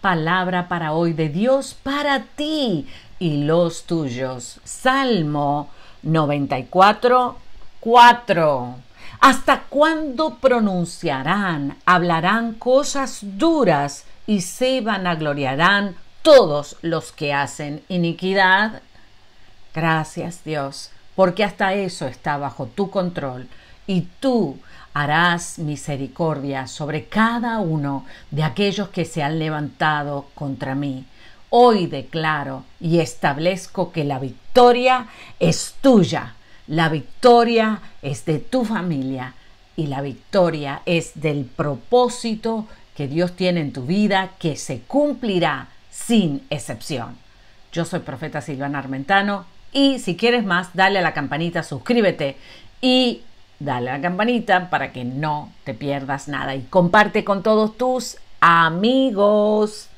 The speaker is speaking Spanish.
Palabra para hoy de Dios para ti y los tuyos. Salmo 94, 4. ¿Hasta cuándo pronunciarán, hablarán cosas duras y se vanagloriarán todos los que hacen iniquidad? Gracias Dios, porque hasta eso está bajo tu control y tú harás misericordia sobre cada uno de aquellos que se han levantado contra mí. Hoy declaro y establezco que la victoria es tuya, la victoria es de tu familia y la victoria es del propósito que Dios tiene en tu vida que se cumplirá sin excepción. Yo soy profeta Silvana Armentano y si quieres más, dale a la campanita, suscríbete y dale a la campanita para que no te pierdas nada y comparte con todos tus amigos.